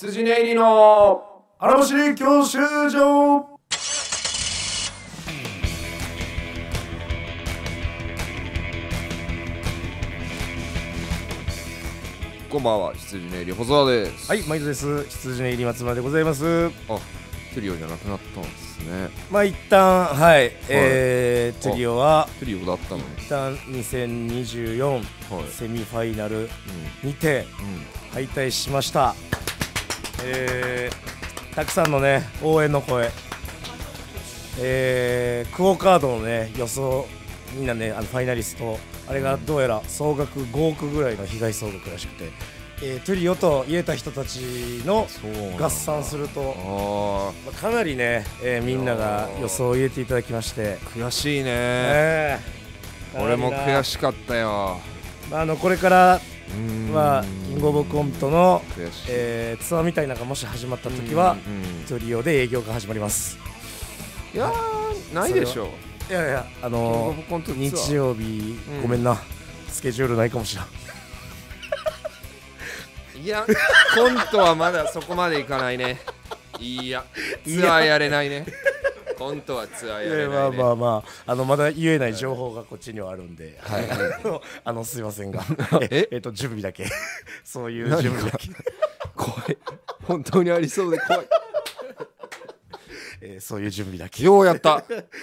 羊ネイリの荒星教習場こんばんは、羊の入り細田です。はい、毎度です。羊の入り松村でございます。あ、トリオじゃなくなったんですね。まあ一旦はい、えー、トリオはトリオだったのに。一旦2024はい。セミファイナルにてうん。敗退しました。えー、たくさんのね応援の声、えー、クオ・カードのね予想みんなねあのファイナリストあれがどうやら総額5億ぐらいの被害総額らしくて、えー、トゥリオと言えた人たちの合算するとかなりね、えー、みんなが予想を言えていただきまして悔しいね、えー、俺も悔しかったよ、まあ、あのこれからまあ、キングオブコントの、えー、ツアーみたいなのがもし始まった時はトリオで営業が始まりますいやないでしょいやいやあのー、日曜日、うん、ごめんなスケジュールないかもしれん いや、コントはまだそこまでいかないね。いや、ツアーやれないね。本当はツアーやれない、ね、まあまあまああのまだ言えない情報がこっちにはあるんで、はい、あのすいませんが ええっと準備だけ そういう準備だけ怖い本当にありそうで怖いえー、そういう準備だけようやった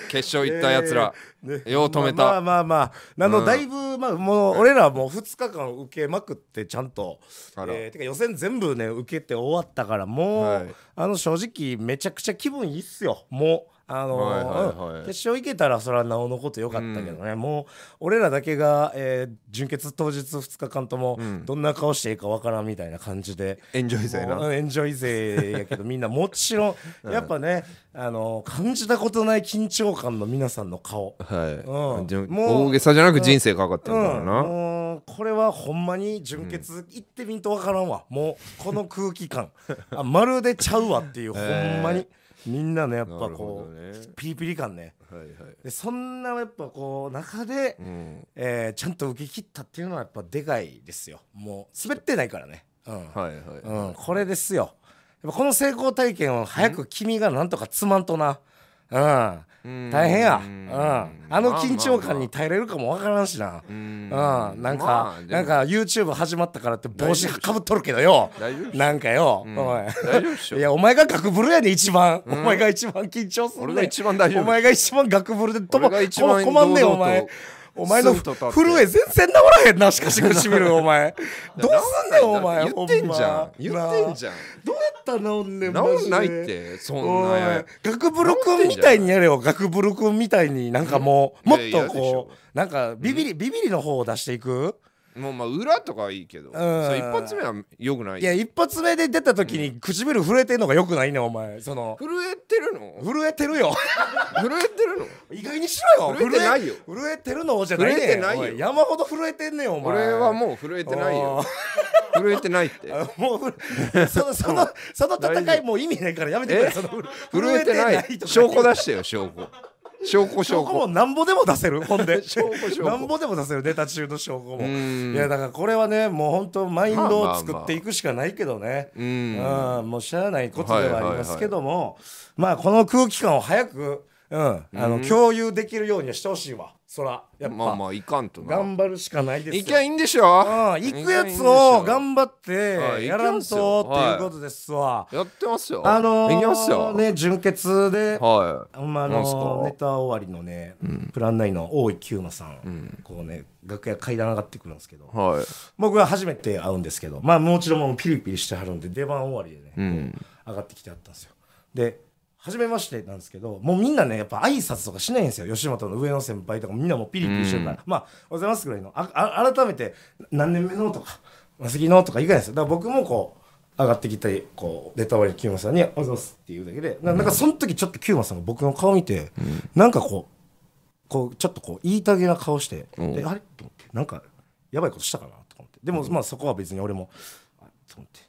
決勝行ったやつら、えー、よう止めた、まあ、まあまあまあ、なの、だいぶ、まあ、もう俺らもう2日間受けまくってちゃんと、えー、てか予選全部ね受けて終わったからもう、はい、あの正直めちゃくちゃ気分いいっすよもうあの決勝行けたらそれはなおのことよかったけどね、うん、もう俺らだけが、えー、準決当日2日間ともどんな顔していいかわからんみたいな感じで、うん、エンジョイ勢なエンジョイ勢やけどみんなもちろんやっぱね、あの感じたことない緊張感の皆さんの顔、はいうん、もう大げさじゃなく人生かかってるからな、うんうん、これはほんまに準決行ってみんとわからんわ、もうこの空気感 あまるでちゃうわっていう、ほんまに。えーみんなのやっぱこう、ね、ピリピリ感ね、はいはい、でそんなやっぱこう中で、うん、えー、ちゃんと受け切ったっていうのはやっぱでかいですよもう滑ってないからね、うん、はいはい、はい、うん、これですよやっぱこの成功体験を早く君がなんとかつまんとなうん大変や、うん、あの緊張感に耐えれるかもわからんしな、うん、なんか、まあ、なんか YouTube 始まったからって帽子かぶっとるけどよなんかよ、うん、おい いやお前が学ぶるやね一番、うん、お前が一番緊張するねお前が一番学ぶるでとも困んねえお前お前の震え全然治らへんなしかし唇お前 どうすんねんお前言ってんじゃん言ってんじゃんどうやったら治んねん治んないってそんなガクブル君みたいにやれよガクブル君みたいになんかもうもっとこうなんかビビりビビりの方を出していくもうまあ裏とかはいいけど、うん、一発目はよくないいや一発目で出た時に唇震えてんのがよくないねお前その震えてるの震えてるよ 震えてるの意外にしろよ震えてないよ 震えてるのじゃないね震えてないよ山ほど震えてんねんお前俺はもう震えてないよ震えてないって もうそのそのその戦いもう意味ないからやめてくれその震えてない証拠出してよ証拠証拠証拠もなんぼでも出せるほんで なんぼでも出せるネタ中の証拠もいやだからこれはねもう本当マインドを作っていくしかないけどね、まあ、もう知らないことではありますけども、はいはいはい、まあこの空気感を早く、うん、あの共有できるようにしてほしいわ。そらやっぱまあまあいかんとな頑張るしかないですよ行きゃいいんでしょあ行くやつを頑張ってやらんとっていうことですわ、やってますよあのー、きますよね純潔で、はいまあ、あのネタ終わりのね、うん、プラン内の大井久馬さん、うん、こうね楽屋階段上がってくるんですけど、はい、僕は初めて会うんですけどまあもちろんもうピリピリしてはるんで出番終わりでね、うん、上がってきてあったんですよで初めましてなんですけどもうみんなねやっぱ挨拶とかしないんですよ吉本の上の先輩とかみんなもうピリピリしてるから、うん、まあ「おはようございます」ぐらいのあ改めて「何年目の?」とか「マセキの?」とか以外ですよだから僕もこう上がってきてこう出たわりキューマさんに「おはようございます」っていうだけでなんかその時ちょっとキューマさんが僕の顔見て、うん、なんかこうこうちょっとこう言いたげな顔して「うん、であれ?」と思ってなんかやばいことしたかなと思ってでもまあそこは別に俺も「あと思って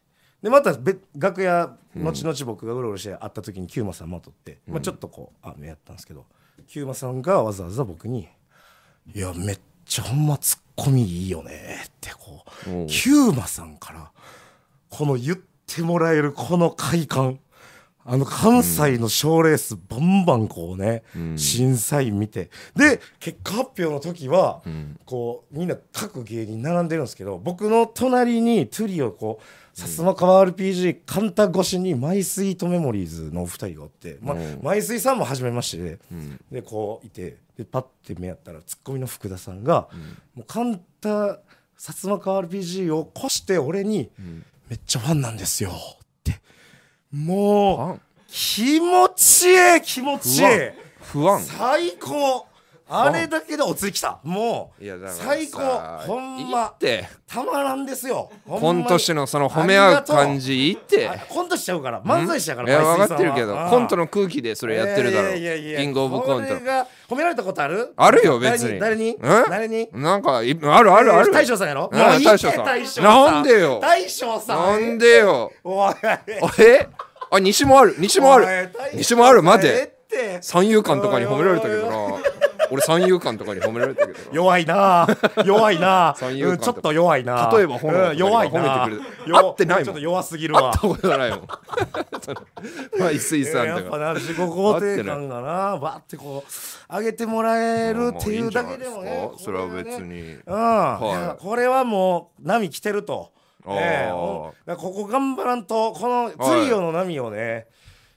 でまた楽屋後々僕がうろうろして会った時にキューマさんもとって、まあ、ちょっとこう雨やったんですけど、キューマさんがわざわざ僕に「いやめっちゃほんまツッコミいいよね」ってこうキューマさんからこの言ってもらえるこの快感あの関西の賞ーレースバンバンこうね、審査員見てで結果発表の時は、こうみんな各芸人並んでるんですけど僕の隣にトゥリをこう。薩摩川 RPG カンタ越しにマイスイートメモリーズのお二人がおって、まマイスイさんも初めましてで,、でこういてでパッて目やったらツッコミの福田さんが、もうカンタ薩摩川 RPG を越して俺に、めっちゃファンなんですよ」ってもう気持ちいい気持ちいい不安最高あれだけでお釣りきたもう最高ほんまってたまらんですよ今年のその褒め合う感じいってコントしちゃうから漫才しちゃうからいや分かってるけどコントの空気でそれやってるだろキングオブコント褒められたことあるあるよ別に誰に誰になんかあるあるある大将さんやろ大将さんなんでよ大将さんなんでよおい。えあ西もある西もある西もある待て三遊間とかに褒められたけどな俺三遊間とかに褒められてるけど弱いな弱いな、三遊間ちょっと弱いな例えば褒め,、てくれる合ってないもんちょっと弱すぎるわ会ったことないもん まあ一水さんとかやっぱな自己肯定感がなバってこう上げてもらえるっていうだけでもねそれは別に、うんこれはもう波来てると。ここ頑張らんとこのツリオの波をね、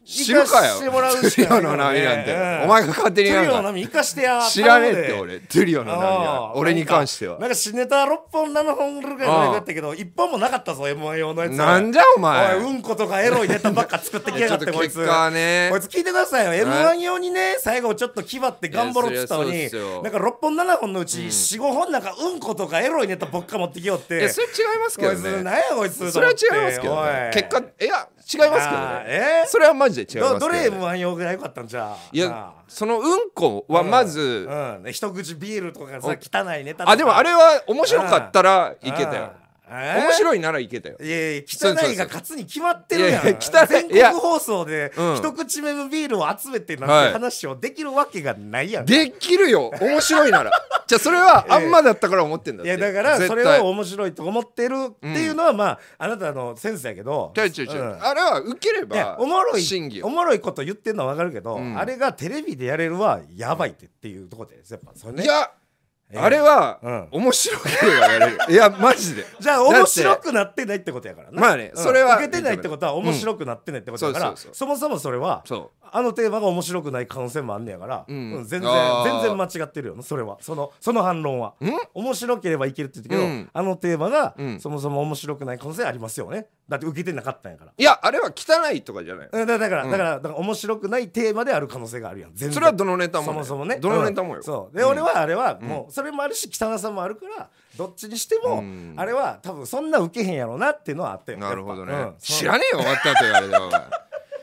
知るかよトゥリオの波なんて、お前が勝手にやるの波生かしてや知らねえって俺トゥリオの波俺に関してはなんか死ネタ6本7本ぐらいだったけど1本もなかったぞ M1 用のやつなんじゃお前おいうんことかエロいネタばっか作ってきやがって こいつこいつ聞いてくださいよ M1 用にね最後ちょっと牙って頑張ろうっつったのになんか6本7本のうち45本なんかうんことかエロいネタばっか持ってきよってそれ違いますけどねこいつ何やこいつそれは違いますけど結果いや違いますけどねそれはマジで違いますどれ M1 用ぐらいよかったんじゃいやそのうんこはまず、うん、うん、一口ビールとかさ汚いネタあでもあれは面白かったらいけたよ、面白いならいけたよ。いやいや汚いが勝つに決まってるやん。いやいや汚い全国放送で一口目のビールを集めてなんて話をできるわけがないやん。はい、できるよ面白いなら。じゃあそれはあんまだったから思ってんだって、いやだからそれを面白いと思ってるっていうのは、まああなたのセンスやけど、うん、あれは受ければおもろい審議おもろいこと言ってるのは分かるけど、うん、あれがテレビでやれるはやばいってっていうところでやっぱそれ、ね、いやあれは、面白ければやれる。いや、マジで。じゃあ、面白くなってないってことやからね。まあね、それは。受けてないってことは、面白くなってないってことやから、そもそもそれは、あのテーマが面白くない可能性もあんねやから、全然、全然間違ってるよそれは。その、その反論は。面白ければいけるって言ったけど、あのテーマが、そもそも面白くない可能性ありますよね。だって受けてなかったんやからいやあれは汚いとかじゃないだからだから、うんだからだから面白くないテーマである可能性があるやん全然それはどのネタも、ね、そもそもねどのネタもよ、そうで、うん俺はあれはもうそれもあるし汚さもあるからどっちにしてもあれは多分そんな受けへんやろうなっていうのはあったよなるほどね、うん知らねえよ終わったと言われて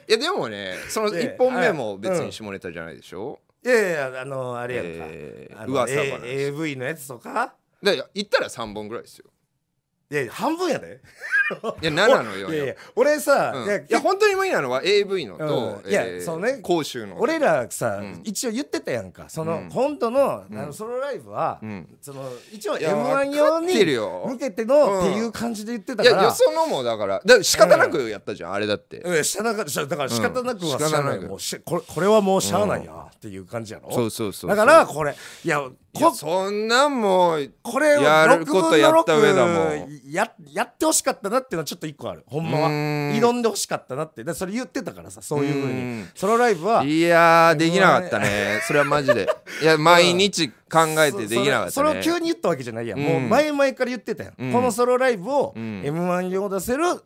いやでもねそので1本目も別に下ネタじゃないでしょ、いいやいやあのあれやんか、えーあの噂話 A、AV のやつとかで言ったら3本ぐらいですよいや半分やでいやなのよいやいや俺さ、うん、いやいや本当に無理なのは AV のと、うん、いや、えー、そうね講習の俺らさ、うん、一応言ってたやんかその、本当のあのソロライブは、その一応 m 1用に向けてのっていう感じで言ってたから、いやよそのもだからだ仕方なくやったじゃん、あれだってうん、仕方なくだから仕方なくはしゃあない、もうしこれこれはもうしゃあないやっていう感じやろ、そうそうそうだからこれいやこそんなんもうこれやることやった上だもんややってほしかったなっていうのはちょっと一個あるほんまは挑んでほしかったなってそれ言ってたからさそういうふうにソロライブはいやできなかったねそれはマジでいや毎日考えてできなかった、ね、それを急に言ったわけじゃないや、うん、もう前々から言ってたや、うん、このソロライブを m 1用出せるよ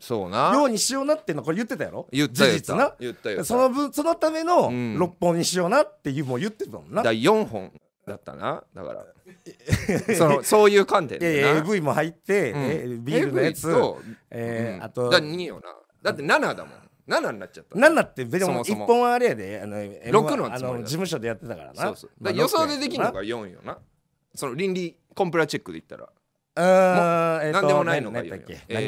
うにしようなってのこれ言ってたやろ言った事実なその分そのための6本にしようなっていうもう言ってたもんなだ4本だったなだから そのそういう観点でな AV も入って、うん、えビールのやつと、えー、うん、あとだ2よなだって7だもん7になっちゃった7ってでも1本はあれやであの6のあの事務所でやってたからなそうそう、ま予想でできるのが4よなその倫理コンプラチェックで言ったらん、何でもないのが何や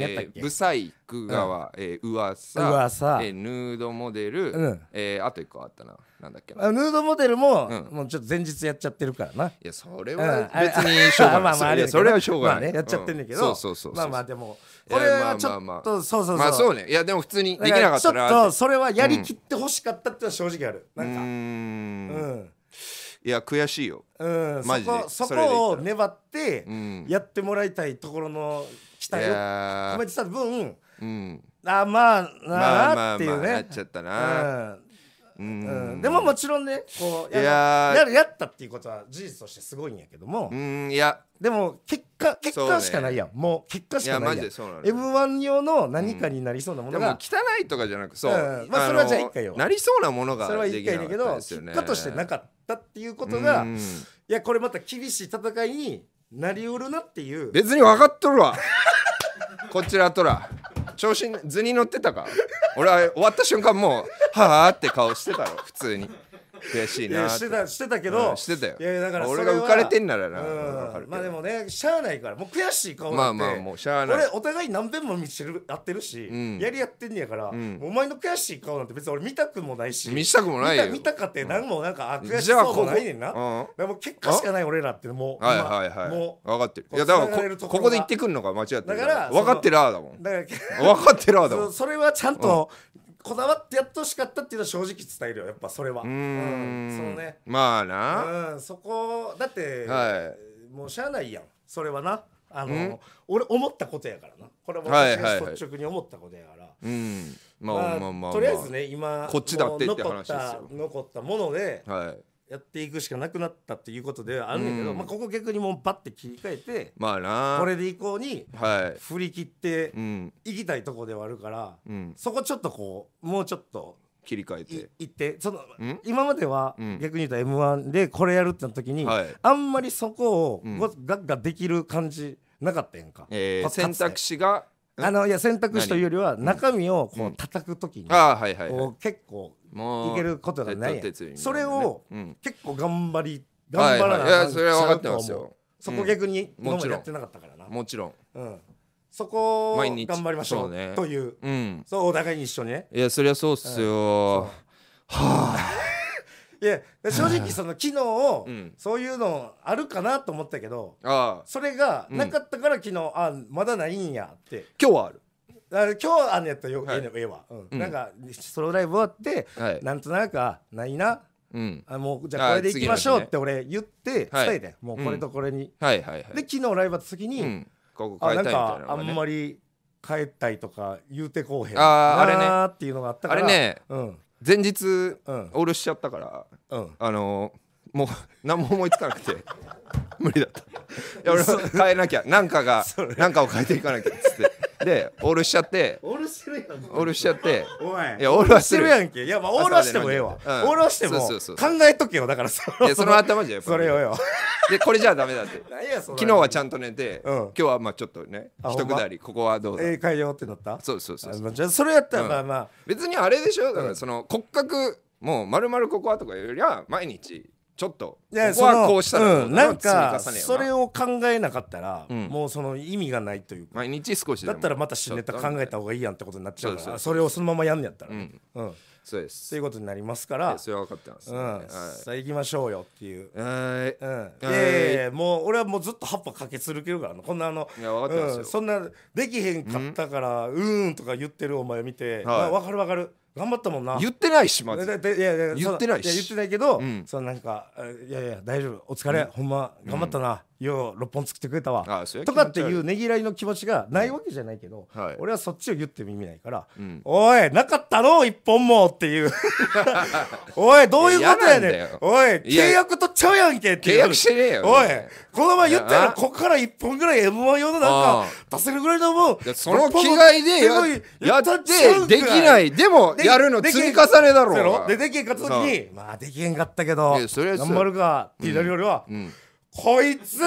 ったっけ？ブサイクが、えー、噂、噂、えヌードモデル、えあと一個あったな。なんだっけあヌードモデルも、もうちょっと前日やっちゃってるからな。いやそれは別にしょうがない。まあまあそれはしょうがない。ね、やっちゃってんだけど、うそうそうそうまあまあでも。これはちょっと、まあそうそうそうまあそうねいやでも普通にできなかったらちょっとそれはやりきってほしかったっては正直ある、うなんかうんいや悔しいよ、うん、マジでそこを粘ってやってもらいたいところの期待を込めてた分、うん、あまあなあっていうね、まあまあまあ、なっちゃったな、うん、うん、でももちろんねこうやややったっていうことは事実としてすごいんやけどもうんいやでも結果結果しかないやん、ね、もう結果しかないやんやマジでそうなん M1 用の何かになりそうなものが、うん、でも汚いとかじゃなくそう、うん、まあそれはじゃあ一回よなりそうなものがそれは一回だけど、結果としてなかったっていうことがいやこれまた厳しい戦いになりうるなっていう別に分かっとるわこちらとら調子に図に乗ってたか俺は終わった瞬間もうはあって顔してたろ普通に。悔しいなしてたしてたけど、してたよいやだから俺が浮かれてんならな、まあでもねしゃあないからもう悔しい顔まあまあもうしゃあない俺お互い何遍も見せるやってるし、やりやってんやから、お前の悔しい顔なんて別に俺見たくもないし見たくもないよ見たかって何もなんか、悔しい顔ないねんな、でも結果しかない俺らってもうはいはいはい分かってるいやだからここで行ってくんのか間違ってだから分かってるああだもん分かってるああだもんそれはちゃんと、こだわってやっとしかったっていうのは正直伝えるよやっぱそれはうんそうねまあなうんそこだって、はい、もうしゃあないやんそれはなあの俺思ったことやからなこれは私が率直に思ったことやから、はいはいはい、うんまあまあまあ、まあ、とりあえずね今こっちだってって話ですよ残ったもので、はいやっていくしかなくなったっていうことではあるんやけど、うんまあ、ここ逆にもうバッて切り替えて、まあなこれでいこうに振り切っていきたいとこではあるから、うんそこちょっとこうもうちょっと切り替えていってその今までは逆に言うと m 1でこれやるっての時に、あんまりそこをガッガできる感じなかったやんか、えー、選択肢があのいや選択肢というよりは中身をこう叩くときにこう結構いけることがないそれを結構頑張り頑張らないやそれは分かってますよそこ逆に今までやってなかったからなもちろんそこを頑張りましょうというそうお互いに一緒にねいやそりゃそうっすよはあいや正直その機能を、そういうのあるかなと思ったけどそれがなかったから昨日、あまだないんやって今日はある今日あんやったらよ、はい、ええわ、うんなんかソロライブ終わって、はなんとなくないなうん、あもうじゃあこれでいきましょうって俺言って伝えて、もうこれとこれに、はいはいはいで昨日ライブあった時に、ここなんかあんまり帰ったりとか言うてこうへんああれな、っていうのがあったからあれね、うん、前日、オールしちゃったから、うん、あのもう 何も思いつかなくて 無理だったいや俺は変えなきゃ何かが何 かを変えていかなきゃっつってでオールしちゃってオールしてるやんオールしちゃっておいいやオールはしてるやんけいやまあオールはしてもええわ、うん、オールはしてもそうそうそう考えとけよだからそいやその頭じゃやっぱそれよよでこれじゃダメだって昨日はちゃんと寝て、うん、今日はまあちょっとね一くだりここはどうだええ変えようってなったそうそうそうそうじゃそれやったらまあまあ、うん、別にあれでしょだからその骨格もう丸々ここはとかよりは毎日ちょっとここはこうしたらう、ん、なんかそれを考えなかったら、うん、もうその意味がないというか毎日少しだったらまた新ネタ考えた方がいいやんってことになっちゃうからそれをそのままやんねやったら、うん、うん、そうですということになりますからそれは分かってます、ね、うんはい、さあ行きましょうよっていうはい、うんえもう俺はもうずっと葉っぱかけ続けるからこんなあのそんなできへんかったからうんとか言ってるお前を見て、はい、まあ、分かる分かる頑張ったもんな言ってないしまずいやいや言ってないし言ってないけど、うん、そのなんかいやいや大丈夫お疲れ、うん、ほんま頑張ったな、よう6本作ってくれたわとかっていうねぎらいの気持ちがないわけじゃないけど、はい俺はそっちを言っても意味ないから「んおいなかったの一本も」っていう「おいどういうことやねんおい契約取っちゃうやんけ」っていう契約してねえよおいこの前言ったやらこっから一本ぐらい m 1用のなんか出せるぐらいと思うその気概でややってできないでもやるのでき積み重ねだろうでできへんかった時にまあできへんかったけどり頑張るかってなるよりは、うんこいつ い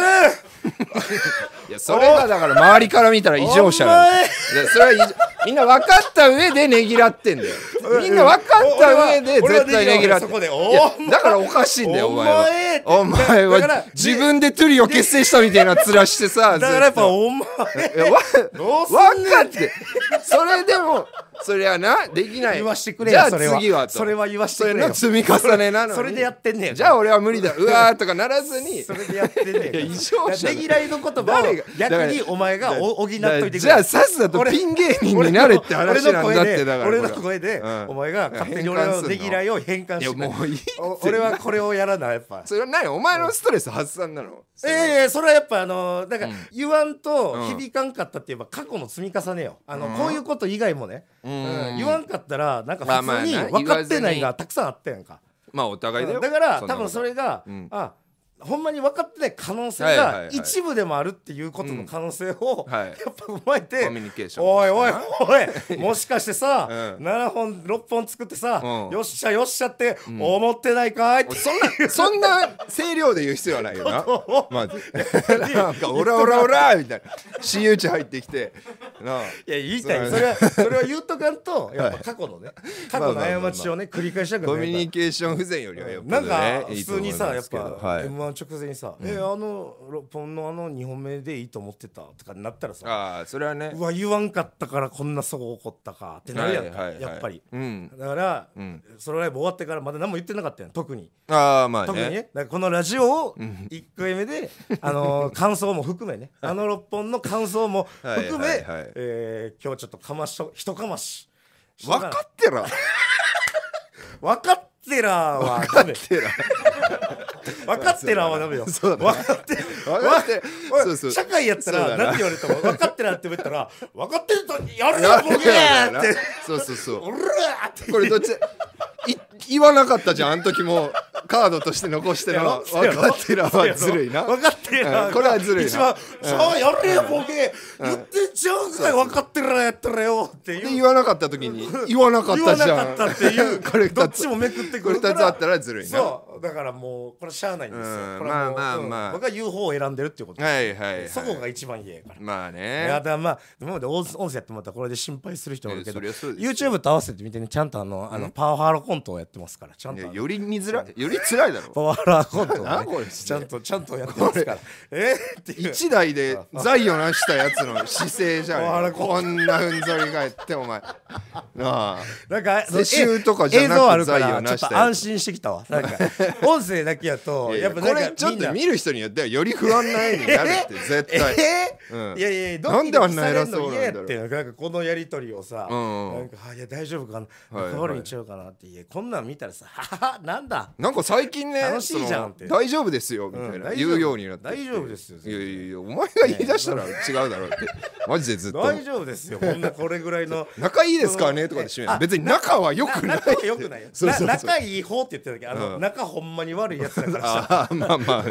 やそれがだから周りから見たら異常者なや、それはみんな分かった上でねぎらってんだよみんな分かった上で絶対ねぎらってだからおかしいんだよお前はお前は自分でトゥリを結成したみたいな面してさだからやっぱお前分かってそれでもそれはなできない言わしてくれじゃあ次はそれは言わしてくれよ積み重ねなのそれでやってんねんじゃあ俺は無理だうわーとかならずにそれでやってんねん異常者ねぎらいの言葉を逆にお前が補っといてくれじゃあさすだとピン芸人になれって話なんだってだから俺の声で、うん、お前が勝手に俺のねぎらいを変換してもういい俺はこれをやらないやっぱそれは何お前のストレス発散なのええー、それはやっぱあのだから言わんと響かんかったって言えば過去の積み重ねよあのこういうこと以外もねうん言わんかったらなんか普通に分かってないがたくさんあったやんか。まあお互いだよだから多分それが、うん、あほんまに分かってない可能性が一部でもあるっていうことの可能性をやっぱ踏まえて、おいおいおいもしかしてさ、う7本6本作ってさ、よっしゃよっしゃって思ってないかいって、そんな声量で言う必要はないよな まず なんか「オラオラオラ」みたいな親友地入ってきていや言いたいそれはそれは言うとかんと やっぱ過去のね過去の過ちをね繰り返したくないコミュニケーション不全よりはやっぱ、なんか普通にさやっぱ、い直前にさ「えあの六本のあの2本目でいいと思ってた」とかになったらさああそれはねうわ言わんかったからこんなそこ起こったかってなるやんか、はいはいはいやっぱり、うんだから、うんソロライブ終わってからまだ何も言ってなかったやん特に、ああまあ特にねだからこのラジオを1回目で、あの 感想も含めねあの6本の感想も含め、はいはいはいえー今日ちょっとかましとひとかまししと分かってら分 かってらはかってら 分かってらはダメよ 分かって分かって社会やったら何て言われたも分かってらって言ったら 分かってるとやるよボケってそうそうそうおらってこれどっち言わなかったじゃんあの時もカードとして残してるの分かってらはずるいな分かってら、これはずるい一番「そうやるよボケ、言ってちゃうんかい分かってらやったらよ」って言わなかった時に言わなかったじゃんかっったていうこれどっちもめくってくるこれ2つあったらずるいなだからもうこれしゃあないんですよ、うん、これはまあまあまあ、うん、僕は UFO を選んでるっていうことはいはい、はい、そこが一番嫌やからまあねいやらまあ今まで音声やってもらったらこれで心配する人がいるけど、えー、YouTube と合わせてみてねちゃんとあのあのパワハラコントをやってますからちゃんとより見づらいより辛いだろパワハラコントを、ね、こちゃんとちゃんとやってますからえー、っていう1台で財を成したやつの姿勢じゃんこんなふんぞり返ってお前なあなんか世襲とかじゃなくて財を成した安心してきたわなんか 音声だけやとやっぱこれちょっと見る人によってはより不安な絵になるって 絶対いやいやドキドキされるの嫌やってなんかこのやりとりをさなんかいや大丈夫かな通りにちゃうかなってこんなん見たらさなんだなんか最近ね楽しいじゃんって大丈夫ですよみたいな言うようになって大丈夫ですよいやいやいや、お前が言い出したら違うだろうってマジでずっと大丈夫ですよこんなこれぐらいの仲いいですからねとかで締め別に仲は良くない仲良くない 仲いい方って言ってるだけあの仲ほんまに悪いやつだからさまあまあ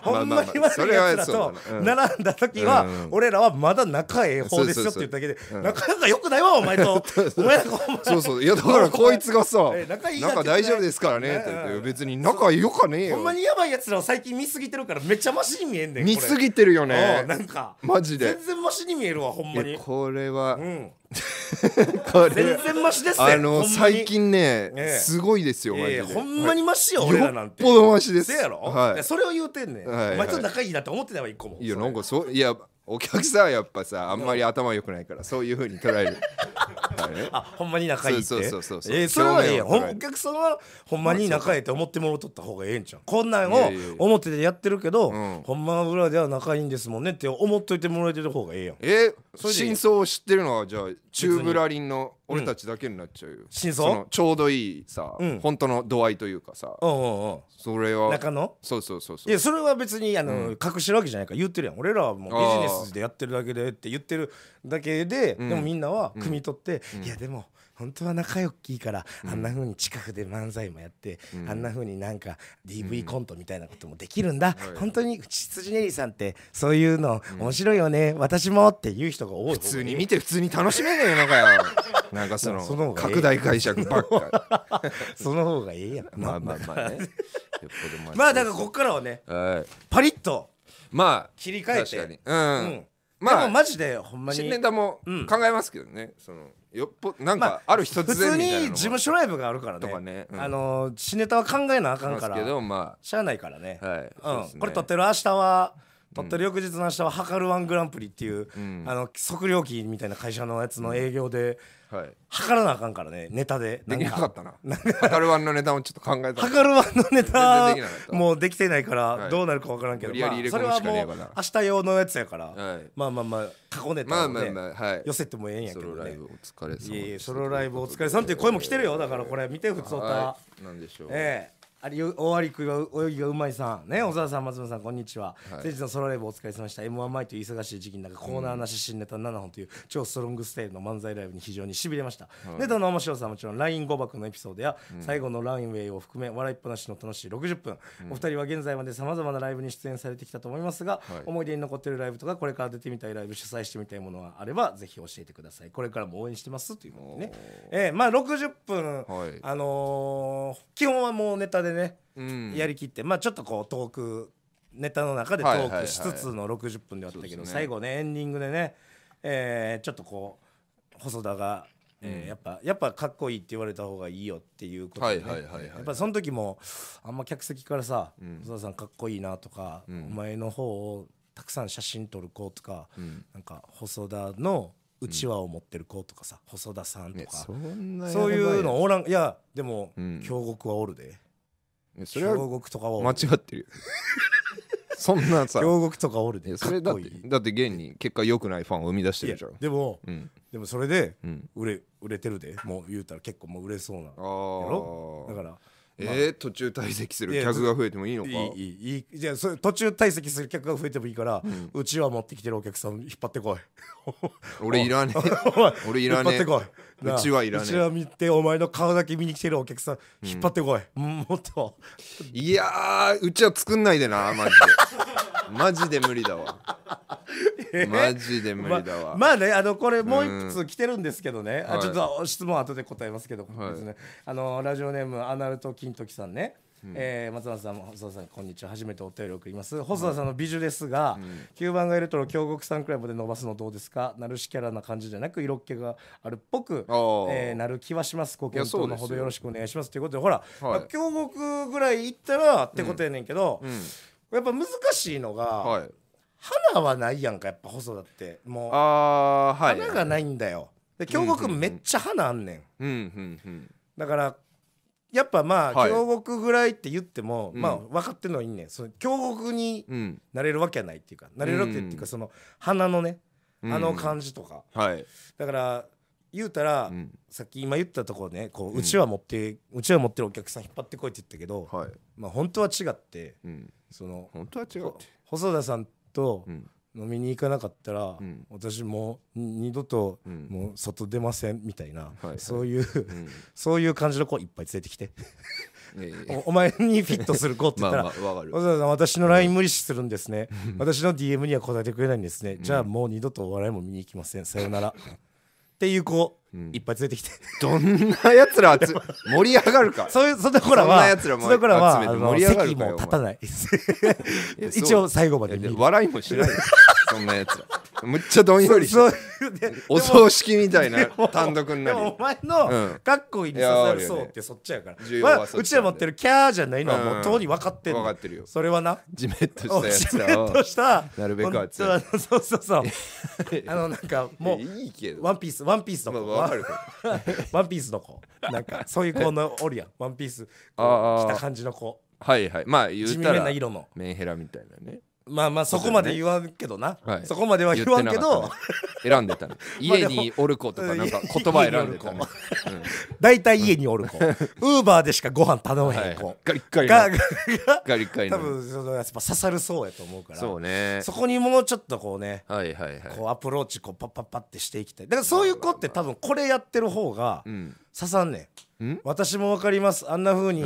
ほんまに悪いやつだと並んだ時は俺らはまだ仲ええ方ですよって言っただけで仲仲良くないわお前とお前らそうそういやだからこいつがさ仲いい仲大丈夫ですからねってって別に仲良かねえよほんまにやばいやつらを最近見すぎてるからめっちゃマシに見えんねん見すぎてるよねなんかマジで全然マシに見えるわほんまにこれは、うん 全然マシですあの最近ね、すごいですよいやいやほんまにマシよ、俺らなんてほんまましですそれを言うてんねん、はいはいお前と仲いいなって思ってないわ一個もいやなんかそういやお客さんはやっぱさあんまり頭良くないからそういうふうに捉える あほんまに仲いいってそうそうそうそうえそれはええお客さんはほんまに仲いいって思ってもらうとった方がええんちゃうこんなんをや表でやってるけど、ほんまは裏では仲いいんですもんねって思っといてもらえてる方がええやんえそ真相を知ってるのはじゃあチューブラリンの俺たちだけになっちゃうよ、うん、真相ちょうどいいさ、うん、本当の度合いというかさ、うんうんうん、それは中野そうそうそうそういやそれは別にあの、うん、隠してるわけじゃないか言ってるやん俺らはもうビジネスでやってるだけでって言ってるだけで、でもみんなは汲み取って、いやでも本当は仲良きから、あんな風に近くで漫才もやって、あんな風になんか DV コントみたいなこともできるんだ、本当に羊ねーさんってそういうの面白いよね、私もっていう人が多い普通に見て普通に楽しめねえのかよ なんかその拡大解釈ばっかその方がええやん まあまあまあねまあだからこっからはね、パリッとまあ切り替えて確かにうんまあマジでほんまに新ネタも考えますけどね、そのよっぽなんかある一つで普通に事務所ライブがあるからねとかね、あの新ネタは考えなあかんからけどまあしゃあないからね,、はいうんこれ撮ってる明日は撮ってる翌日の明日は「はかるワングランプリ」っていう、あの測量機みたいな会社のやつの営業で、はい測らなあかんからねネタでできなかったなワンのネタもちょっと考えた測るワンのネタもうできてないからどうなるか分からんけど、それはもう明日用のやつやから、まあまあまあ過去ネタを、ね、まあまあはい、寄せてもええんやけど、ソロライブお疲れさんソロライブお疲れさんっていう声も来てるよだからこれ見て普通歌、ったんでしょうええ有大有久泳ぎがうまいさん、ね、小沢さん、松本さん、こんにちは。はい、先日のソロライブお疲れ様でした。M1 前という忙しい時期の中、コーナーなし新ネタ7本という超ストロングスタイルの漫才ライブに非常にしびれました。はい、ネタの面白さはもちろん、ライン誤爆のエピソードや、最後のラインウェイを含め、笑いっぱなしの楽しい60分。お二人は現在までさまざまなライブに出演されてきたと思いますが、はい、思い出に残ってるライブとか、これから出てみたいライブ、主催してみたいものがあれば、ぜひ教えてください。これからも応援してますということでね。えまあ60分、あの基本はもうネタで、ねね、うん、やりきってまあちょっとこうトークネタの中でトークしつつの60分であったけど、はいはいはいね、最後ねエンディングでね、えー、ちょっとこう細田がえー、やっぱやっぱかっこいいって言われた方がいいよっていうことで、はいはい、やっぱその時もあんま客席からさ「細、うん、田さんかっこいいな」とか、うん、お前の方をたくさん写真撮る子」とか、うん、なんか細田のうちわを持ってる子とかさ、細田さんとか、ね、そそういうのおらんいやでも、京極はおるで。それは京極とかは間違ってる そんなさ京極とかおるでそれだってだって現に結果良くないファンを生み出してるじゃんでも、うん、でもそれで売れ,、売れてるでもう言うたら結構もう売れそうなやだからえー、途中退席する客が増えてもいいのかいいいいじゃあそれ途中退席する客が増えてもいいから、うん、うちは持ってきてるお客さん引っ張ってこい 俺いらねえ俺いらねえうちはいらねえうちは見てお前の顔だけ見に来てるお客さん引っ張ってこい、うん、もっといやうちは作んないでなマジでマジで無理だわ、マジで無理だわ、ま、まあねあのこれもう一つ来てるんですけどね、うん、あちょっと質問後で答えますけど、はい、ね、あのラジオネームアナルト金時さんね、うん、えー、松田さん細田さんこんにちは初めてお便り送ります細田さんの美女ですが、うん、9番街レトロ京極さんクラブで伸ばすのどうですかなるしキャラな感じじゃなく色っ気があるっぽく、えー、なる気はしますご検討のほどよろしくお願いしますということでほら、はい、京極ぐらい行ったらってことやねんけど、うんうんやっぱ難しいのが、はい、花はないやんかやっぱ細田ってもうあ、はい、花がないんだよで京極めっちゃ花あんねん,、だからやっぱまあ、はい、京極ぐらいって言っても、うん、まあ分かってんのいいねその京極になれるわけないっていうか、うん、なれるわけっていうかその花のね、あの感じとか、はい、だから言うたら、さっき今言ったところねこううちわ持ってうちは持ってるお客さん引っ張ってこいって言ったけど、はい、まあ本当は違って、うん、その本当は違う細田さんと飲みに行かなかったら、うん、私も二度ともう外出ませんみたいな、うん、そういう、そういう感じの子いっぱい連れてきてお前にフィットする子って言ったらまあまあ細田さん私の LINE 無理するんですね、私の DM には答えてくれないんですね、じゃあもう二度とお笑いも見に行きませんさよならっていう子、いっぱい連れてきてどんなやつら集め 盛り上がるかそういうそんな子らはそんなやつらも集めて盛り上がるか席も立たない 一応最後まで見笑いもしない そんなやつむっちゃどんよりそういうお葬式みたいな単独になるお前のかっこいいに刺さるそうってそっちやから、うちちら持ってるキャーじゃないのはもうとうに分かってん分かってるよそれはなジメッとしたやつをなるべく集め本そうそうそう あのなんかもうワンピースワンピースの子、ワンピースの子なんかそういう子のおるやんワンピースこた感じの子はいはいまあ有名な色のメンヘラみたいなねまあまあそこまで言わんけどな、はい、そこまでは言わんけど、ね、選んでたね 家におる子とかなんか言葉選んでたね大体、家におる子ウーバーでしかご飯頼めへん子、は い、ガリッガリがガリッガリ多分そのやっぱ刺さるそうやと思うからそうねそこにもうちょっとこうね、はいはいはい、こうアプローチこうパッパッパってしていきたいだからそういう子って多分これやってる方が、うん刺さんねん私も分かりますあんな風に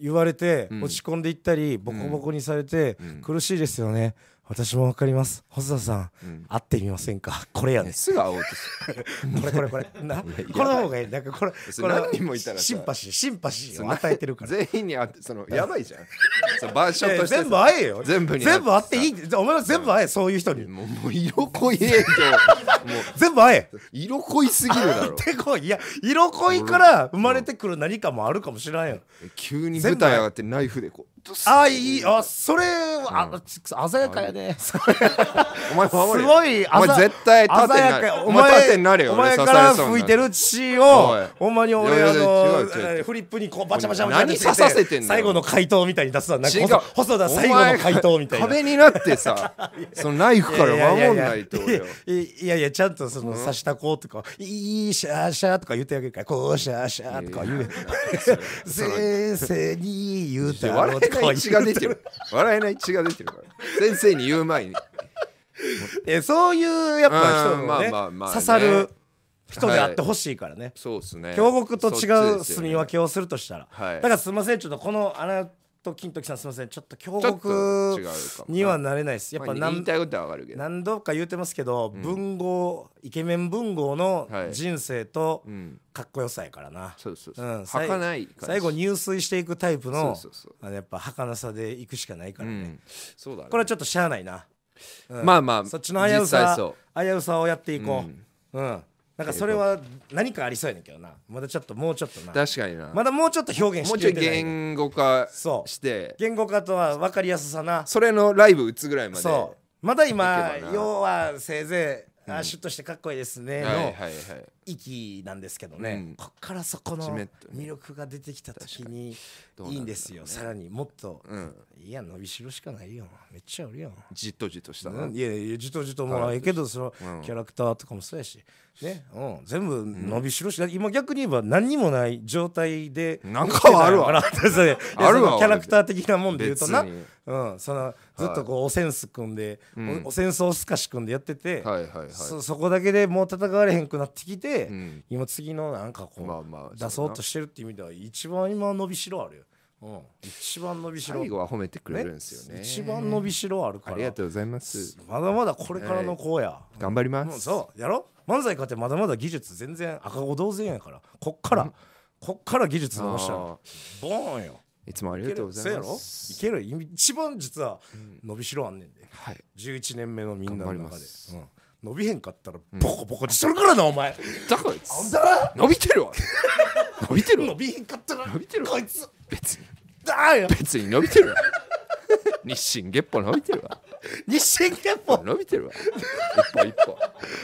言われて落ち込んでいったりボコボコにされて苦しいですよね私もわかります細田さん、うん、会ってみませんか これやねすぐ会おうとする これこれこれなこの方がいいなんかこれこれ何人もいたらシンパシーシンパシーを与えてるから全員に会ってそのやばいじゃんそ場所として全部会えよ全部に全部会っていいお前は全部会え、うん、そういう人にもうもう色濃いえもう全部会え色濃いすぎるだろてこいや色濃いから生まれてくる何かもあるかもしれない。急に舞台上がってナイフでこうあいいあそれあ鮮やかやね すごいお前絶対鮮やかお前縦になるよお前から吹いてる血をほんまに俺あのフリップにこうバチャバチャバチャ何刺させてんの最後の回答みたいに出すわなんか細田最後の回答みたいな壁になってさ そのナイフから守んないといやいやちゃんとその刺したこうとか「いいシャーシャー」とか言ってあげるから「こうシャーシャー」とか言う「先生に言うたら」ない血が出てる笑えない血が出てるから先生に言う前にえそういうやっぱ人のね、まあまあまあね刺さる人であってほしいからね、そうですね強国と違う住み分けをするとしたら、はい、だからすみませんちょっとこのあのと金時さんすみませんちょっと強国にはなれないですやっぱ何,、何度か言うてますけど、文豪イケメン文豪の人生とかっこよさやからな、そうそうそう、うん、最後入水していくタイプのあのやっぱ儚さでいくしかないからね,、そうだこれはちょっとしゃあないな、まあまあそっちの危うさ危うさをやっていこううんなんかそれは何かありそうやねんけどなまだちょっともうちょっとな確かになまだもうちょっと表現しもうちょい言語化して言語化とは分かりやすさなそれのライブ打つぐらいまでそうまだ今要はせいぜい、あシュッとしてかっこいいですねの息なんですけどね、こっからそこの魅力が出てきた時にいいんですよ、ね、さらにもっと、うん、いや伸びしろしかないよめっちゃあるよじっとじっとしたな、いやいやじっとじっともうえけどその、うん、キャラクターとかもそうやし、ねうん、全部伸びしろし、うん、今逆に言えば何にもない状態でなんかはあるわ それあるわキャラクター的なもんで言うとな、うん、そのずっとこう、おセンス組んで、うん、お戦すかし組んでやってて、はいはいそそこだけでもう戦われへんくなってきて、今次のなんかこう、まあまあ、出そうとしてるっていう意味では一番今伸びしろあるよ。うん、一番伸びしろ最後は褒めてくれるんですよね、ね、一番伸びしろあるからありがとうございますまだまだこれからの子や、頑張ります、うん、そうやろ漫才かってまだまだ技術全然赤子同然やからこっからこっから技術伸ばしたらボーンよいつもありがとうございますいける一番実は伸びしろあんねんで、うん、はい、11年目のみんなの中で、うん、伸びへんかったらボコボコしてるからな、うん、お前だからあんだら伸びてるわ伸びてる伸びへんかったら伸びてるこいつ別にだよ別に伸びてる日進月歩伸びてるわ日進月歩伸びてるわ一歩一歩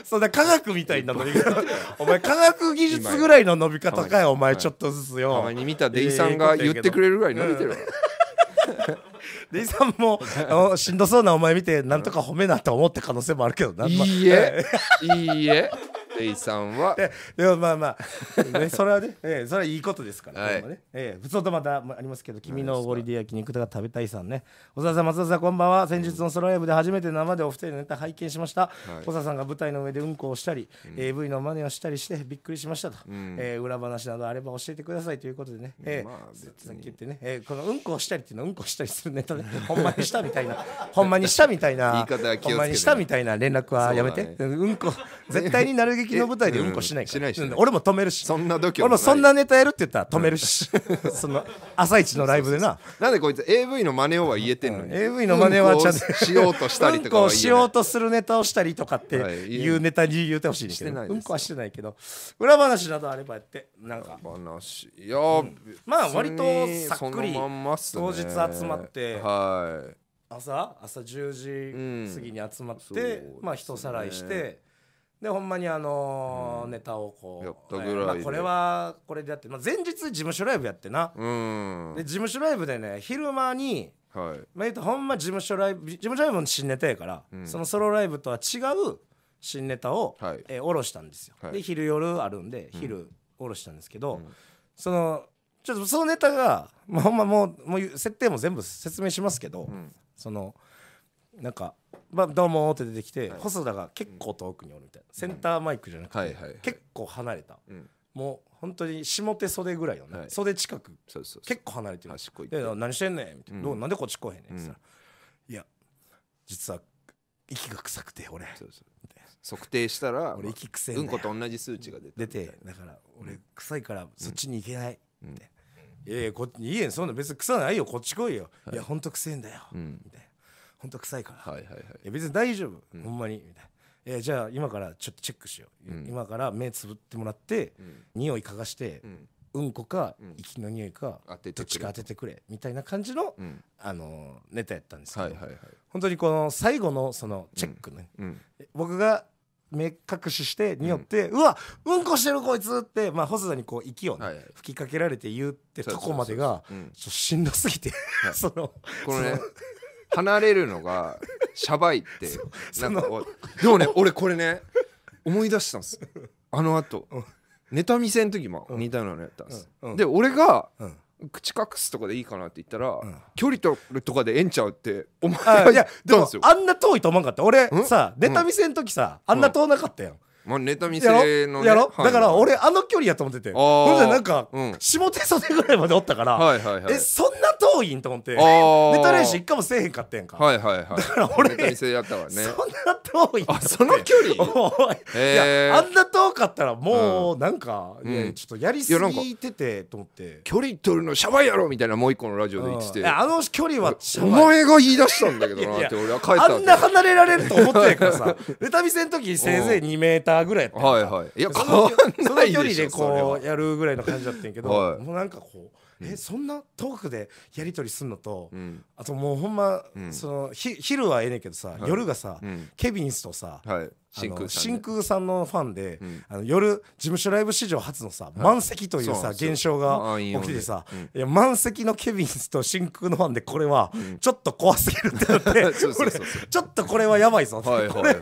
そんな科学みたいな伸び方お前科学技術ぐらいの伸び方かよお前ちょっとずつよたまに見たデイさんが言ってくれるぐらい伸びてるわ、デイさんもしんどそうなお前見てなんとか褒めなって思った可能性もあるけどな、いいえいいえレイさんはでもまあまあ、ね、それはね、えそれはいいことですから、はいねええ、普通とまたありますけど「君のおごりで焼肉とか食べたいさんね」小沢さん松田さんこんばんは先日のソロライブで初めて生でお二人のネタ拝見しました、小沢さんが舞台の上でうんこをしたり、うん、AV の真似をしたりしてびっくりしましたと、うん、えー、裏話などあれば教えてくださいということでね、ええまあ、さっき言ってね、えー、このうんこをしたりっていうのはうんこをしたりするネタで、ね、ほんまにしたみたいなほんまにしたみたいな言い方は気をつけてほんまにしたみたいな連絡はやめてう、ね,、んこ絶対になる劇の舞台でうんこしないから、うんしないし俺も止めるしそんな度胸も俺ないもそんなネタやるって言ったら止めるし、その朝一のライブでななんでこいつ AV の真似をは言えてんのに、AV の真似はちゃんとうんしようとしたりとかうは言えないしようとするネタをしたりとかっていうネタに言うてほしいけしてど、ないうんこはしてないけど裏話などあればやってなんか話いや、まあ割とさっくりままね当日集まってはい朝朝10時過ぎに集まって、うんまあ人さらいしてでほんまにあのネタをこうやったぐらいこれはこれでやって、まあ、前日事務所ライブやってな、で事務所ライブでね昼間に、はいまあ、言うとほんま事務所ライブ事務所ライブの新ネタやから、うんそのソロライブとは違う新ネタを、はいえ下ろしたんですよ、はいで昼夜あるんで昼下ろしたんですけど、そのちょっとそのネタが、まあ、ほんまもうもう設定も全部説明しますけど、うんそのなんか「まあ、どうも」って出てきて、細田が結構遠くにおるみたいな、センターマイクじゃなくて、結構離れた、もう本当に下手袖ぐらいよね、袖近くそそうう結構離れてる端っこで何してんねん」みたいな「なんでこっち来へんねん」って言っいや実は息が臭くて俺」そそうう測定したら俺息くせうんこと同じ数値が出てだから俺臭いからそっちに行けないって「いやいやこいいえそんな別に臭ないよこっち来いよいやほんと臭いんだよ」みたいな。本当臭いから、はいはいはい、いや別に大丈夫、うんほんまにみたいな。えじゃあ今からちょっとチェックしよう、うん今から目つぶってもらって、うん匂い嗅がしてう、んうんこか、息の匂いか当てどっちか当ててくれみたいな感じの、うんあのネタやったんですけど、はいはいはい本当にこの最後のそのチェックね、うん僕が目隠しして匂って、うわうんこしてるこいつって、まあ、細田にこう息を、ねはいはい吹きかけられて言うってとこまでがしんどすぎて、そのこのね離れるのがシャバいって なんかでもね俺これね思い出したんですあのあと、うん、ネタ見せん時も似たようなのやったんです、うんうん、で俺が、口隠すとかでいいかなって言ったら、距離取るとかでええんちゃうって思いやでよあんな遠いと思わんかった俺さネタ見せん時さ、あんな遠なかったやんまあ、ネタ見せの、ね、やろ、だから俺あの距離やと思っててほんでなんか、下手袖ぐらいまでおったから、はいはいはい、えそんな遠いんと思ってネタ練習一回もせえへんかったやんか、はいはいはい、だから俺ネタ見せやったわねそんな遠いあその距離 いやあんな遠かったらもうなんか、うん、ちょっとやりすぎててと思って距離取るのシャバいやろみたいなもう一個のラジオで言っててあの距離はお前が言い出したんだけどなって俺は帰ったあんな離れられると思ってんからさネタ見せん時せいぜい2メーターーぐらいやったはいはいいやそのその距離でこうやるぐらいの感じだったんやけど、はい、もうなんかこうえそんな遠くでやり取りすんのと、うん、あともうほんま、うん、そのひ昼はええねんけどさ、はい、夜がさ、うん、ケビンスとさ、はい真空真空さんのファンで、うん、あの夜事務所ライブ史上初のさ、満席というさ、はい、現象が起きてさ、いや満席のケビンスと真空のファンでこれはちょっと怖すぎるってなって、ちょっとこれはやばいぞ、はいはいはい、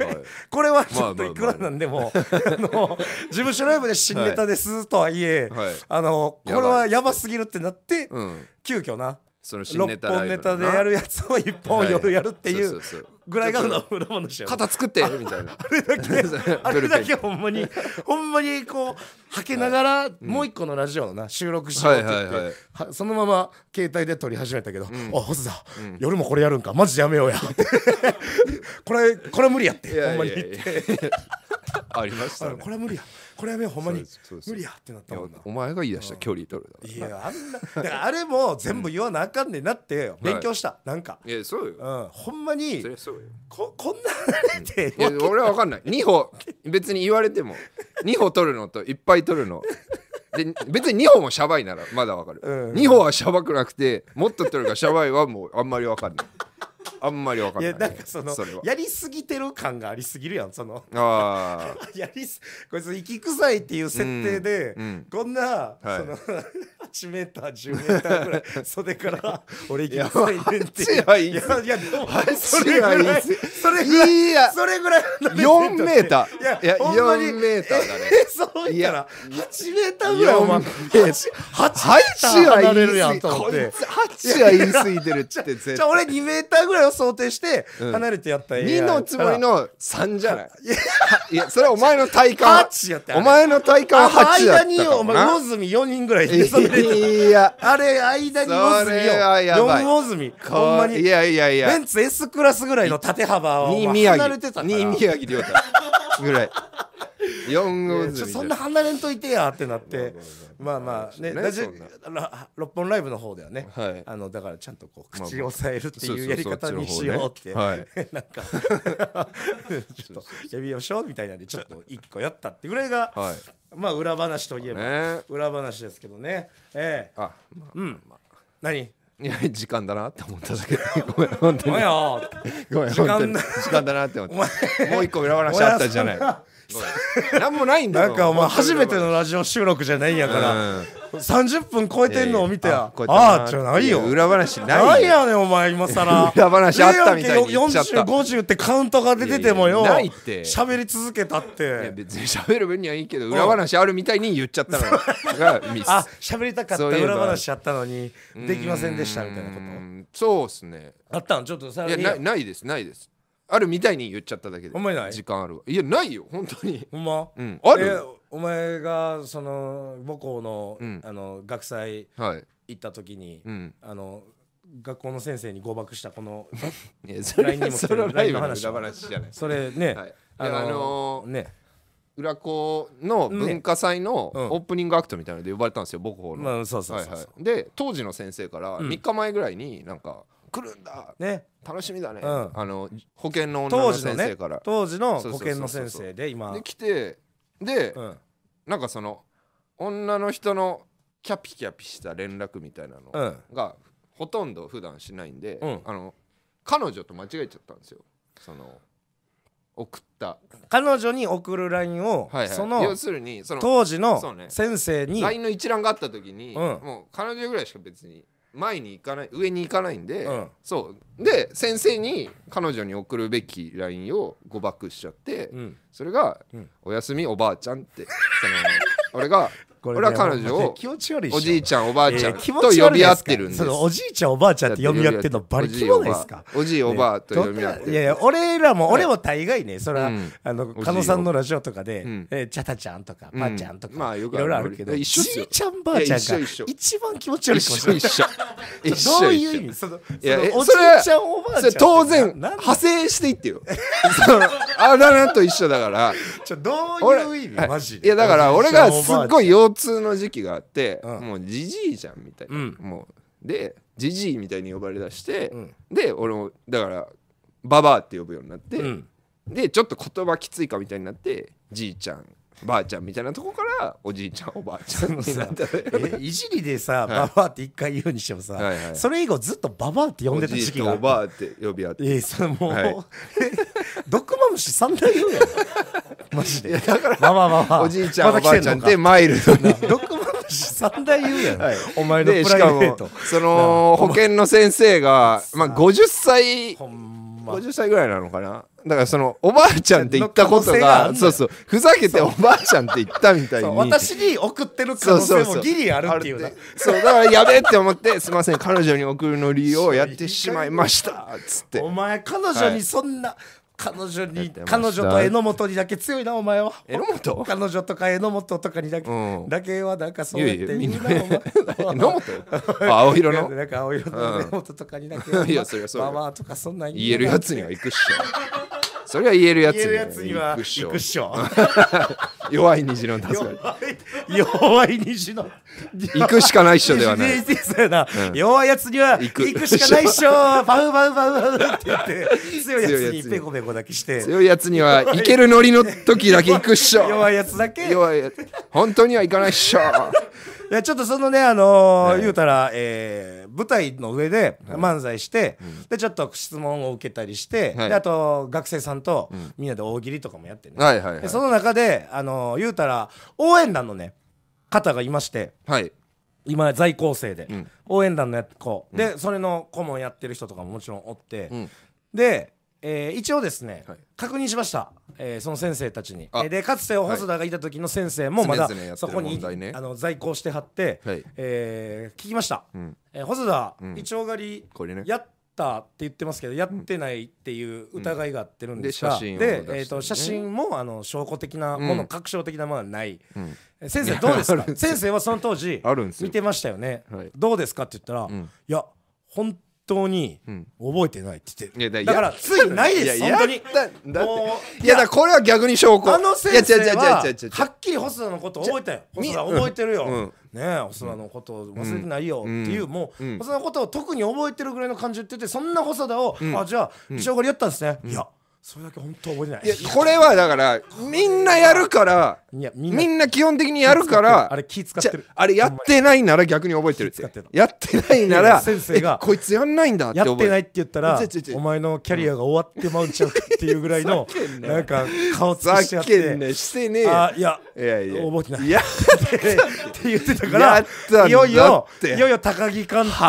これはちょっといくらなんでも、あの事務所ライブで新ネタですとはいえ、はい、あのこれはやばすぎるってなって、うん、急遽なそ6本ネタでやるやつを1本夜やるっていうぐらいが裏話や肩作ってみたいなあれだけ あれだけほんまにほんまにこうはけながら、はい、もう一個のラジオのな収録しようって言って、はいはいはい、そのまま携帯で撮り始めたけど「うん、あ細田、うん、夜もこれやるんかマジやめようや」これこれ無理やってほんまに言ってありました、ね、これ無理や」これやめほんまに無理やってなったもんなお前が言い出した距離取るだいやあんなだからあれも全部言わなあかんねんなって勉強したなんかいやそうよほんまにここんな離れて俺は分かんない2歩別に言われても2 歩取るのといっぱい取るので別に2歩もシャバいならまだ分かる、2歩はシャバくなくてもっと取るかシャバいはもうあんまり分かんないあんまり分かんないいやなんかそのやりすぎてる感がありすぎるやんそのああ やりすこいつ息臭いっていう設定で、うんうん、こんな、はい、その8メーター10メーターぐらい袖 から俺臭いねんっていいやいやでもそれぐらいそれぐらいいやそれぐらい4メーターいやいや4メーターだね、えー、そうったら8メーターぐらいお前 8, 8メーター離れるやんと思って8は言い過ぎてるって絶対じゃ俺2メーターぐらいを想定して離れてやった2のつもりの3じゃないいやそれはお前の体感8やっお前の体感8だ間っにたかお前魚住4人ぐらいでそれでいやあれ間に魚住よやい4魚住ほんまにいやいやいベやンツ S クラスぐらいの縦幅を離れてたから2宮城亮太ぐらい4号いそんな離れんといてやってなってまあまあねラジ六本ライブの方ではね、はい、あのだからちゃんとこう口を押さえるっていうやり方にしようって、なんかちょっとやめましょうみたいなんでちょっと一個やったってぐらいが、はい、まあ裏話といえば、ね、裏話ですけどねええー、あ、まあ、うん、何いや時間だなって思っただけ ごめん本当にごめん時間だ本当に時間だなって思ってもう一個裏話あったじゃないん何もないんだなよんかお前初めてのラジオ収録じゃないんやから、うん30分超えてんのを見てああじゃないよ裏話ないないやねんお前今さら裏話あったみたいに言っちゃった4050ってカウントが出ててもよないって喋り続けたっていや別に喋る分にはいいけど裏話あるみたいに言っちゃったのがミスあ喋りたかった裏話やったのにできませんでしたみたいなことそうっすねあったんちょっとさらにいやないですないですあるみたいに言っちゃっただけでお前ない時間あるいやないよ本当にほんま、うん、ある、えお前がその母校の,、うんあの学祭はい行った時に、うんあの学校の先生に誤爆したこの そ LINE にれも来てるの話じゃないそれね、はいあのーあのーね裏子の文化祭のオープニングアクトみたいなので呼ばれたんですよ母校の、まあそうそうそうそう、はいはい、で当時の先生から3日前ぐらいになんか、来るんだ、ね、楽しみだね、うん、あの保険の女の先生から当時の、保険の先生で今で来てで、うん、なんかその女の人のキャピキャピした連絡みたいなのが、ほとんど普段しないんで、うん、あの彼女と間違えちゃったんですよその送った彼女に送る LINE を、はいはい、その要するにその当時の先生に、ね、LINE の一覧があった時に、うん、もう彼女ぐらいしか別に前に行かない上に行かないんで、うんそうで先生に彼女に送るべき LINE を誤爆しちゃって、うんそれが、うんおやすみおばあちゃん」ってその俺がこれ、俺は彼女を気持ち悪いおじいちゃんおばあちゃん、と呼び合ってるんですおじいちゃんおばあちゃんって呼び合ってるのバリキモないですかおじいおばあと呼び合って、ね、いやいや俺らも、俺も大概ねそれは、うん、あの狩野さんのラジオとかで、うん、えー、チャタちゃんとかばあちゃんとか、うん、まあよくいろいろあるけどじいちゃんばあちゃんが一番気持ち悪いかもしれない一緒一緒 どういう意味そのおじいちゃんおばあちゃん当然派生していってよ あだ名と一緒だからちょどういう意味マジでいやだから俺がすっごい腰痛の時期があって、うん、もうじじいじゃんみたいな、うん、もうでじじいみたいに呼ばれだして、うん、で俺もだからババアって呼ぶようになって、でちょっと言葉きついかみたいになってじいちゃんばあちゃんみたいなとこからおじいちゃんおばあちゃんのさ えいじりでさ「ばばあ」って一回言うにしてもさ、はいはい、それ以後ずっと「ばばあ」って呼んでた時期がおばあって呼び合ってえそれもう、はい、毒マムシ3台言うやんマジでだからまあまあまあ、おじいちゃん、ま、おばあちゃんっマイルドな 毒マムシ3台言うやん、はい、お前のプライベートその保険の先生が、まあ、50歳ほんまま50歳ぐらいなのかなだからそのおばあちゃんって言ったことが そうそうふざけておばあちゃんって言ったみたいに私に送ってる可能性もギリあるっていうなそうだからやべえって思ってすいません彼女に送るの理由をやってしまいましたっつってお前彼女にそんな、彼女に彼女と榎本にだけ強いなお前は榎本彼女とか榎本とかにだけ、うん、だけはなんかそうやってみんな 榎本青色のなんか青色の榎本とかにだけ、うん、いやそれはそうママとかそんなに言えるやつには行くっしょそれは言えるやつ言えるやつには行くっしょ 弱い虹の弱い虹の行くしかないっしょではない、弱いやつには行くしかないっしょバウバウバウウって言って強いやつにペコペコだけして強いやつには行けるノリの時だけ行くっしょ弱いやつだけ弱いやつ本当には行かないっしょ ちょっとそのねあのー、言うたら、えー、舞台の上で漫才して、はい、でちょっと質問を受けたりして、はい、であと学生さんとみんなで大喜利とかもやってね、はいはいはい、でその中であのー、言うたら応援団のね方がいまして、はい、今在校生で、うん、応援団の子、うん、でそれの顧問やってる人とかももちろんおって、うん、でえー、一応ですね、はい確認しました、えーその先生たちに、えあーでかつて細田がいた時の先生もまだ常々そこに、ねあの在校してはって、はいえー聞きました、うんえー細田、うんイ狩りやったって言ってますけどやってないっていう疑いがあってるんですが、うんで写真を出えー、と写真もあの証拠的なもの、うん確証的なものはない、うん先生どうですか先生はその当時見てましたよね、はいどうですかって言ったら、いや本当に覚えてないって言って、うん、だからついないです本当にいやだこれは逆に証拠あの先生ははっきり細田のこと覚えたよ細田覚えてるよ、うんうんね細田のこと忘れてないよっていう、もう細田のことを特に覚えてるぐらいの感じで言っててそんな細田を、あじゃあ、うん、仕上やったんですね、いやそれだけ本当覚えてないいやこれはだからみんなやるからいやみんなみんな基本的にやるからあれ気使ってるあれやってないなら逆に覚えてるってやってないなら先生がこいつやんないんだってやってないって言ったらお前のキャリアが終わってまうんちゃうかっていうぐらいのなんか顔つきしてっけんねしてねえあいやいやいや覚えてないいやって言ってたからいよいよいよいよ高木寛太、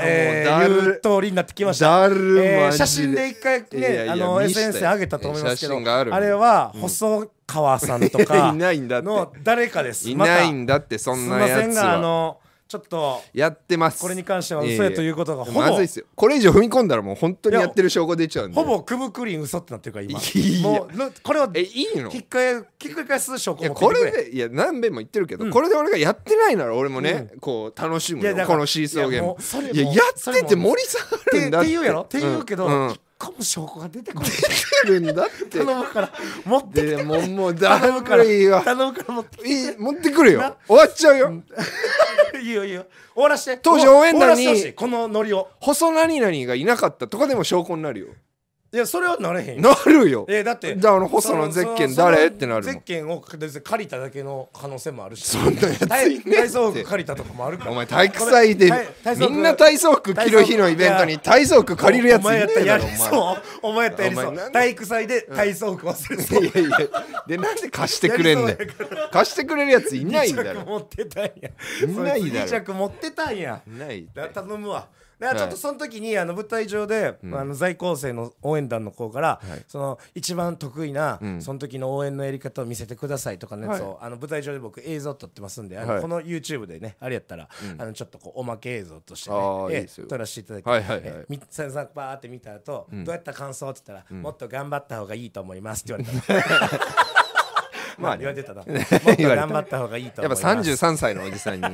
えー、言う通りになってきました、えー、写真で一回ねあの SNS 上げたと思いますけどあれは細川さんとかの誰かですいないんだってそんなやつはすいませんがあのちょっとやってますこれに関しては嘘やということがほぼ、まずいですよこれ以上踏み込んだらもう本当にやってる証拠出ちゃうんでほぼくぶくりん嘘ってなってるから今もうこれをえいいのひっかえひっかえす証拠もこれでいや何遍も言ってるけど、これで俺がやってないなら俺もね、こう楽しむよこのシーソーゲームいややってて盛り下がるんだってっていうやろっていうけど、込も証拠が出てこない出てるんだって頼むから持ってきてもうもうだ頼むからいいわ頼むから持ってきて持ってくるよ終わっちゃうよ いいよいいよ終わらして当時応援団にこのノリを細何々がいなかったとかでも証拠になるよいやそれはなれへんなるよえだってじゃああの細野ゼッケン誰ってなるゼッケンを借りただけの可能性もあるしそんなやついね体操服借りたとかもあるからお前体育祭でみんな体操服着る日のイベントに体操服借りるやついねえだろお前やったやりそう体育祭で体操服忘れそういやいやでなんで貸してくれんねん貸してくれるやついないんだろ持ってたんやいないだ2着持ってたんやない頼むわちょっとその時にあの舞台上で、あの在校生の応援団の子から、はい、その一番得意な、うん、その時の応援のやり方を見せてくださいとかのやつを、はい、あの舞台上で僕映像撮ってますんであの、はい、この YouTube でねあれやったら、うん、あのちょっとこうおまけ映像としてね、えー、撮らせていただいて、はいはい、さんさんバーって見た後、どうやった感想って言ったら、もっと頑張った方がいいと思いますって言われた。まあ、言われてたな。もっと頑張った方がいいとやっぱ三十三歳のおじさんに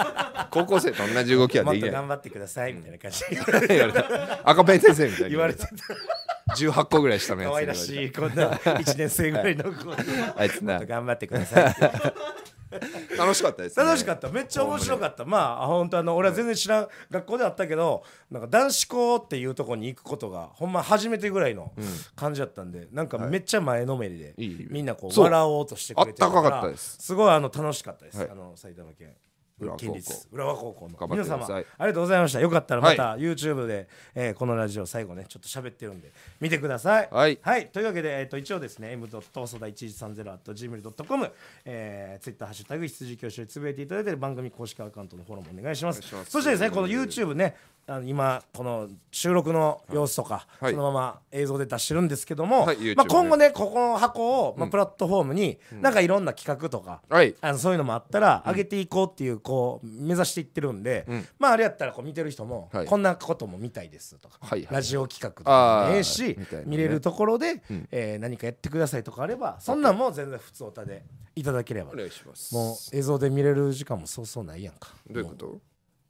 高校生と同じ動きはできない。頑張ってくださいみたいな感じ言われた。赤ペン先生みたいに言われてた。十八個ぐらい下のやつ可愛らしいこんな一年生ぐらいの子、あいつな頑張ってください 楽しかったです、ね、楽しかっためっちゃ面白かったまあ本当あの俺は全然知らん、はい、学校であったけどなんか男子校っていうとこに行くことがほんま初めてぐらいの感じだったんで、うん、なんかめっちゃ前のめりで、はい、みんなこう笑おうとしてくれてあったかかったですすごいあの楽しかったです、はい、あの埼玉県県立浦和高校の皆様ありがとうございましたよかったらまた YouTube で、はい、えー、このラジオ最後ねちょっと喋ってるんで見てください、はい、はい、というわけで、えーと、一応ですね m. 細田 1130.gmail.com、ツイハッシュタグ羊教師でつぶやいていただいている番組公式アカウントのフォローもお願いしますそしてですねこの YouTube ねあの今この収録の様子とか、はい、そのまま映像で出してるんですけども、はい、まあ、今後ねここの箱を、まあ、プラットフォームに、うなんかいろんな企画とか、あのそういうのもあったら上げていこうっていうこう目指していってるんで、うん、まああれやったらこう見てる人も、こんなことも見たいですとか、はいはい、ラジオ企画とかもええし、ね、見れるところで、うん、えー、何かやってくださいとかあればそんなんも全然普通おたでいただければお願いしますもう映像で見れる時間もそうそうないやんかどういうこと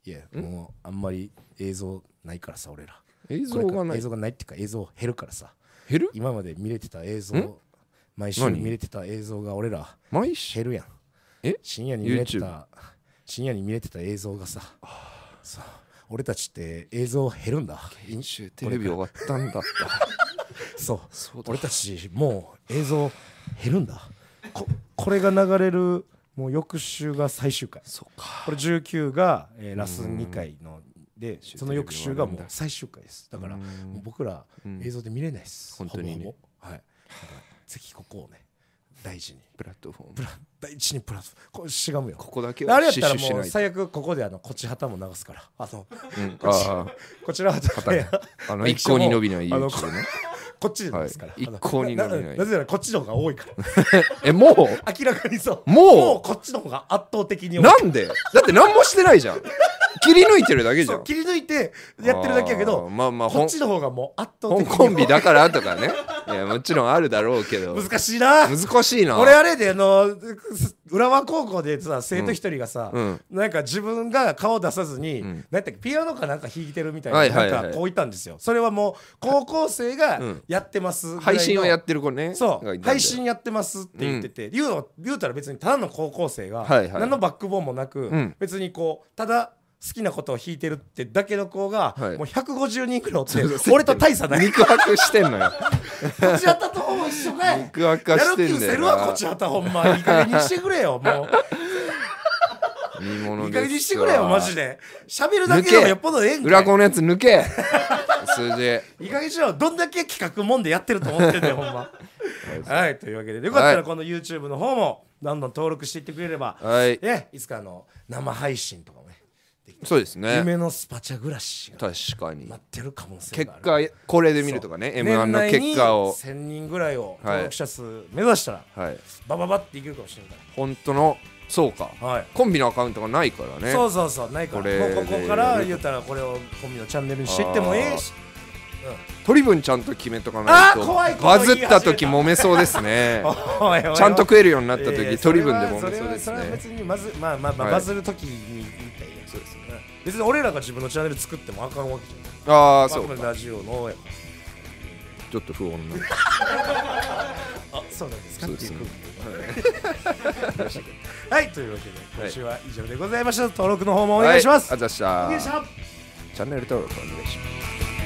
いやもうあんまり映像ないからさ俺ら映像がない映像がないっていうか映像減るからさ減る今まで見れてた映像毎週見れてた映像が俺ら毎週減るやんえ深夜に見れてた深夜に見れてた映像がささ俺たちって映像減るんだ編集テレビ終わったんだった そうそう俺たちもう映像減るんだここれが流れるもう翌週が最終回そうかこれ19が、えー、ラス2回のでその翌週がもう最終回ですだから僕ら映像で見れないです、うん、本当に、ね、はいぜひここをね大事にプラットフォームプラ大事にプラスこうしがむよここだけはあれやったらもう最悪ここであのこっち旗も流すからあの、うん、こちらはであの 一向に伸びない y o u t u b ねこっちですから、はい、一向に伸びないなぜならこっちの方が多いから えもう 明らかにそうもうこっちの方が圧倒的に多いなんでだって何もしてないじゃん切り抜いてるだけじゃん切り抜いてやってるだけやけどまあまあこっちの方がもう圧倒的コンビだからとかね いやもちろんあるだろうけど難しいな難しいな俺あれであの浦和高校でさ生徒一人がさ、うん、なんか自分が顔出さずに、うん、なんてピアノかなんか弾いてるみたいな、はいはいはい、なんかこういたんですよそれはもう高校生がやってます配信をやってる子ねそう配信やってますって言ってて、うん、言う言うたら別にただの高校生が、何のバックボーンもなく、うん、別にこうただ好きなことを弾いてるってだけの子が、もう150人くらいおって俺と大差ない肉薄してんのよこちあたとほぼ一緒かい肉薄してんだよせるわこっちあたほんまいい加減にしてくれよもう見物ですにしてくれよマジで喋るだけでもよっぽどええん裏子のやつ抜け数字いい加減にしろどんだけ企画もんでやってると思ってんだよほんまはいというわけでよかったらこの YouTube の方もどんどん登録していってくれれば、はい、えいつかの生配信とかってそうですね夢のスパチャ暮らしが確かに待ってるかも結果これで見るとかね m 1の結果を1000人ぐらいを登録者数目指したらはいバババっていけるかもしれないか本当のそうか、はいコンビのアカウントがないからねそうそうそうないからこここから言ったらこれをコンビのチャンネルにしていってもええし取り分ちゃんと決めとかないあ怖いとバズった時揉めそうですねおいおいおいちゃんと食えるようになった時、取り分で揉めそうですそれそれはね別にまずまあまあまあはいバズる時に別に俺らが自分のチャンネル作ってもあかんわけじゃないああそうかラジオのちょっと不穏な あそうなんですかそうですはい、というわけで今週は以上でございました、登録の方もお願いします、はい、あざしたチャンネル登録お願いします